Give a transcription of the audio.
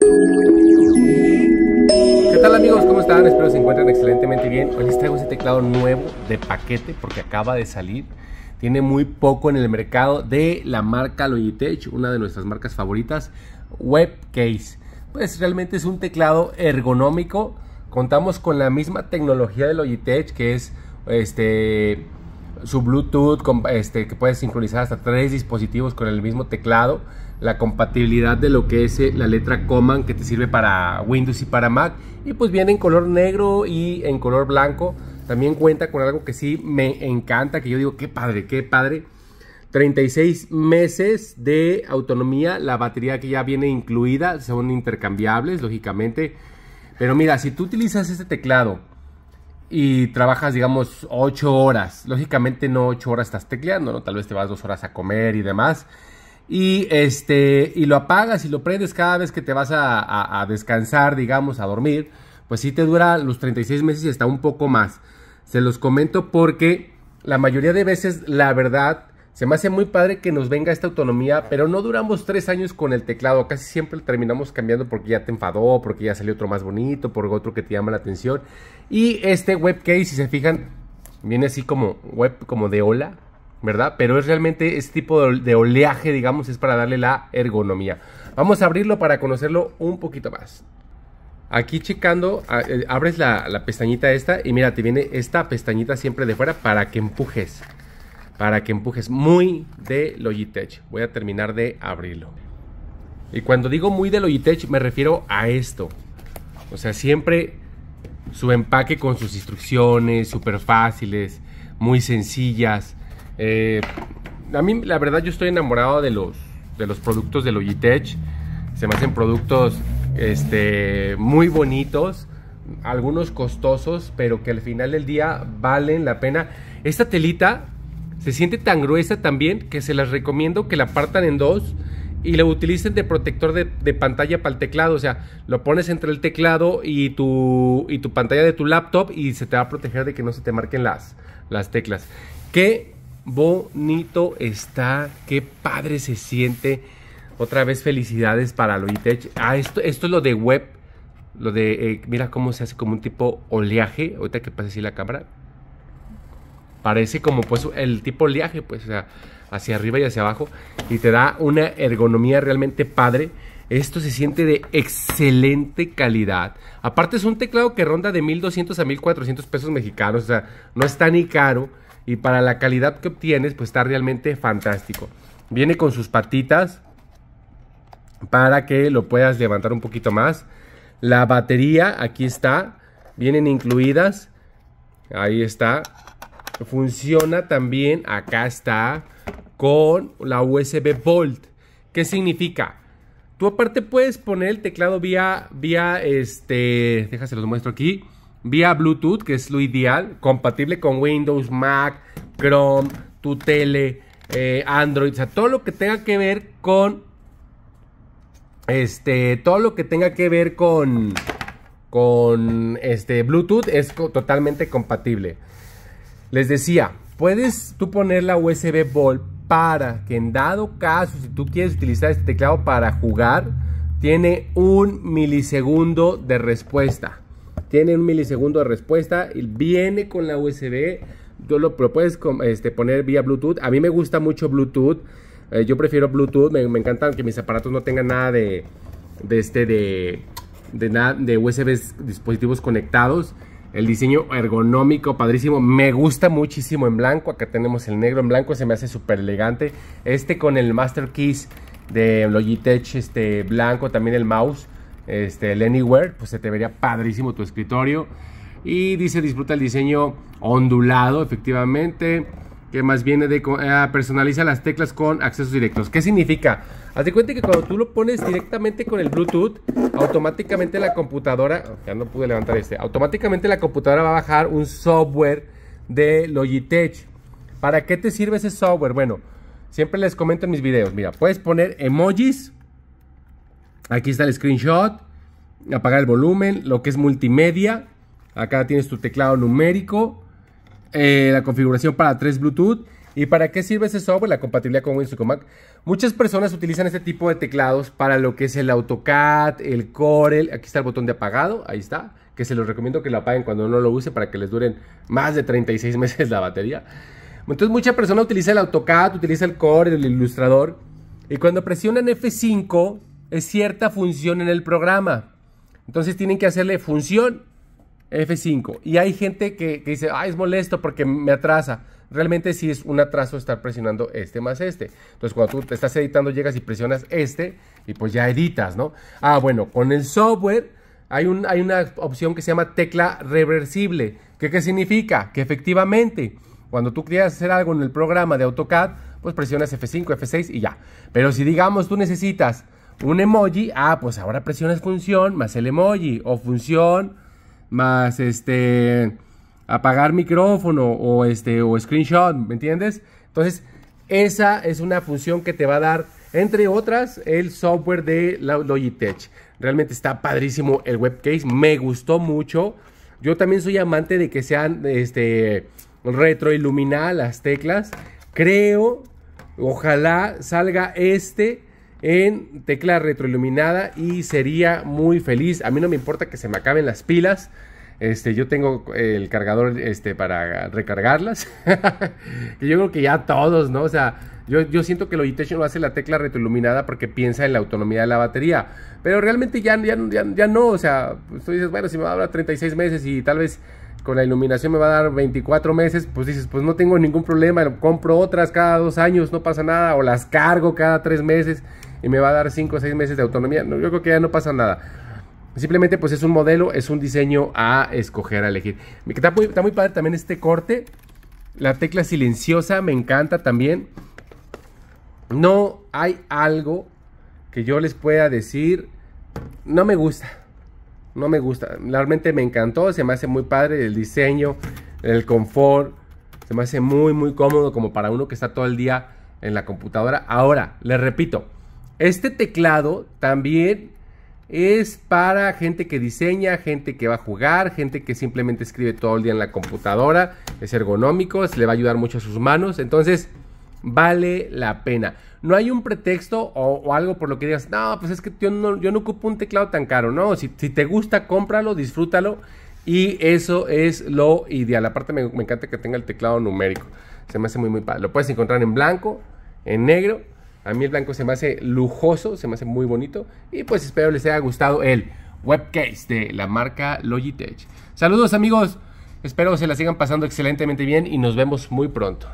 ¿Qué tal amigos? ¿Cómo están? Espero se encuentren excelentemente bien. Hoy les traigo este teclado nuevo de paquete porque acaba de salir. Tiene muy poco en el mercado de la marca Logitech, una de nuestras marcas favoritas, Webcase. Pues realmente es un teclado ergonómico. Contamos con la misma tecnología de Logitech que es este su Bluetooth, este, que puede sincronizar hasta tres dispositivos con el mismo teclado la compatibilidad de lo que es eh, la letra Command que te sirve para Windows y para Mac. Y pues viene en color negro y en color blanco. También cuenta con algo que sí me encanta, que yo digo, qué padre, qué padre. 36 meses de autonomía, la batería que ya viene incluida, son intercambiables, lógicamente. Pero mira, si tú utilizas este teclado y trabajas, digamos, 8 horas, lógicamente no 8 horas estás tecleando, ¿no? Tal vez te vas 2 horas a comer y demás. Y, este, y lo apagas y lo prendes cada vez que te vas a, descansar, digamos, a dormir, pues sí te dura los 36 meses y hasta un poco más. Se los comento porque la mayoría de veces, la verdad, se me hace muy padre que nos venga esta autonomía, pero no duramos tres años con el teclado. Casi siempre terminamos cambiando porque ya te enfadó, porque ya salió otro más bonito, por otro que te llama la atención. Y este webcase, si se fijan, viene así como web, como de hola, ¿verdad? Pero es realmente este tipo de oleaje, digamos, es para darle la ergonomía. Vamos a abrirlo para conocerlo un poquito más. Aquí checando, eh, abres la, la pestañita esta y mira, te viene esta pestañita siempre de fuera para que empujes. Para que empujes muy de Logitech. Voy a terminar de abrirlo. Y cuando digo muy de Logitech me refiero a esto. O sea, siempre su empaque con sus instrucciones, súper fáciles, muy sencillas. Eh, a mí, la verdad, yo estoy enamorado de los, de los productos de Logitech. Se me hacen productos este, muy bonitos, algunos costosos, pero que al final del día valen la pena. Esta telita se siente tan gruesa también que se las recomiendo que la partan en dos y la utilicen de protector de, pantalla para el teclado. O sea, lo pones entre el teclado y tu, y tu pantalla de tu laptop y se te va a proteger de que no se te marquen las, las teclas. Que bonito está, qué padre se siente. Otra vez felicidades para Loitech. Ah, esto, esto es lo de web, lo de, eh, mira cómo se hace como un tipo oleaje, ahorita que pase así la cámara. Parece como pues el tipo oleaje, pues sea, hacia arriba y hacia abajo. Y te da una ergonomía realmente padre. Esto se siente de excelente calidad. Aparte es un teclado que ronda de 1200 a 1400 pesos mexicanos. O sea, no está ni caro y para la calidad que obtienes, pues está realmente fantástico. Viene con sus patitas para que lo puedas levantar un poquito más. La batería, aquí está, vienen incluidas. Ahí está. Funciona también, acá está, con la USB Volt. ¿Qué significa? Tú aparte puedes poner el teclado vía, vía este, déjase los muestro aquí vía Bluetooth, que es lo ideal, compatible con Windows, Mac, Chrome, tu tele, eh, Android, o sea, todo lo que tenga que ver con este, todo lo que tenga que ver con con este Bluetooth es totalmente compatible. Les decía, puedes tú poner la USB Ball para que en dado caso, si tú quieres utilizar este teclado para jugar, tiene un milisegundo de respuesta tiene un milisegundo de respuesta, viene con la USB, tú lo, puedes este, poner vía Bluetooth. A mí me gusta mucho Bluetooth, eh, yo prefiero Bluetooth, me, encanta que mis aparatos no tengan nada de, este, de, nada, de USB dispositivos conectados. El diseño ergonómico, padrísimo. Me gusta muchísimo en blanco. Acá tenemos el negro en blanco, se me hace súper elegante. Este con el Master Keys de Logitech este, blanco, también el mouse este, el Anywhere, pues se te vería padrísimo tu escritorio. Y dice, disfruta el diseño ondulado, efectivamente. Que más viene de ah, personaliza las teclas con accesos directos. ¿Qué significa? Haz de cuenta que cuando tú lo pones directamente con el Bluetooth, automáticamente la computadora, ya no pude levantar este, automáticamente la computadora va a bajar un software de Logitech. ¿Para qué te sirve ese software? Bueno, siempre les comento en mis videos, mira, puedes poner emojis, Aquí está el screenshot, apagar el volumen, lo que es multimedia. Acá tienes tu teclado numérico, eh, la configuración para 3 Bluetooth. ¿Y para qué sirve ese software? La compatibilidad con Windows y Mac. Muchas personas utilizan este tipo de teclados para lo que es el AutoCAD, el Corel. Aquí está el botón de apagado, ahí está. Que se los recomiendo que lo apaguen cuando no lo use para que les duren más de 36 meses la batería. Entonces, mucha persona utiliza el AutoCAD, utiliza el Corel, el ilustrador. Y cuando presionan F5, es cierta función en el programa. Entonces tienen que hacerle función F5. Y hay gente que, dice, ah, es molesto porque me atrasa. Realmente sí es un atraso estar presionando este más este. Entonces cuando tú te estás editando llegas y presionas este y pues ya editas, ¿no? Ah, bueno, con el software hay, un, hay una opción que se llama tecla reversible. ¿Qué, ¿Qué significa? Que efectivamente cuando tú quieras hacer algo en el programa de AutoCAD, pues presionas F5, F6 y ya. Pero si digamos tú necesitas un emoji, ah, pues ahora presionas función más el emoji o función más este apagar micrófono o este o screenshot, ¿me entiendes? Entonces, esa es una función que te va a dar entre otras el software de Logitech. Realmente está padrísimo el webcase, me gustó mucho. Yo también soy amante de que sean este retroiluminadas las teclas. Creo, ojalá salga este en tecla retroiluminada y sería muy feliz. A mí no me importa que se me acaben las pilas. Este, yo tengo eh, el cargador este, para recargarlas. yo creo que ya todos, ¿no? O sea, yo, yo siento que Logitech no hace la tecla retroiluminada porque piensa en la autonomía de la batería. Pero realmente ya, ya, no. O sea, pues, tú dices, bueno, si me va a dar 36 meses y tal vez con la iluminación me va a dar 24 meses, pues dices, pues no tengo ningún problema, compro otras cada dos años, no pasa nada, o las cargo cada tres meses y me va a dar 5 o 6 meses de autonomía. yo creo que ya no pasa nada. Simplemente pues es un modelo, es un diseño a escoger, a elegir. Está muy, está muy padre también este corte. La tecla silenciosa me encanta también. No hay algo que yo les pueda decir. No me gusta. No me gusta. Realmente me encantó. Se me hace muy padre el diseño, el confort. Se me hace muy, muy cómodo como para uno que está todo el día en la computadora. Ahora, les repito. Este teclado también es para gente que diseña, gente que va a jugar, gente que simplemente escribe todo el día en la computadora. Es ergonómico, se le va a ayudar mucho a sus manos. Entonces, vale la pena. No hay un pretexto o, algo por lo que digas, no, pues es que yo no, ocupo un teclado tan caro. No, si, te gusta, cómpralo, disfrútalo. Y eso es lo ideal. Aparte, me, me encanta que tenga el teclado numérico. Se me hace muy, muy padre. Lo puedes encontrar en blanco, en negro a mí el blanco se me hace lujoso, se me hace muy bonito. Y pues espero les haya gustado el webcase de la marca Logitech. Saludos amigos, espero se la sigan pasando excelentemente bien y nos vemos muy pronto.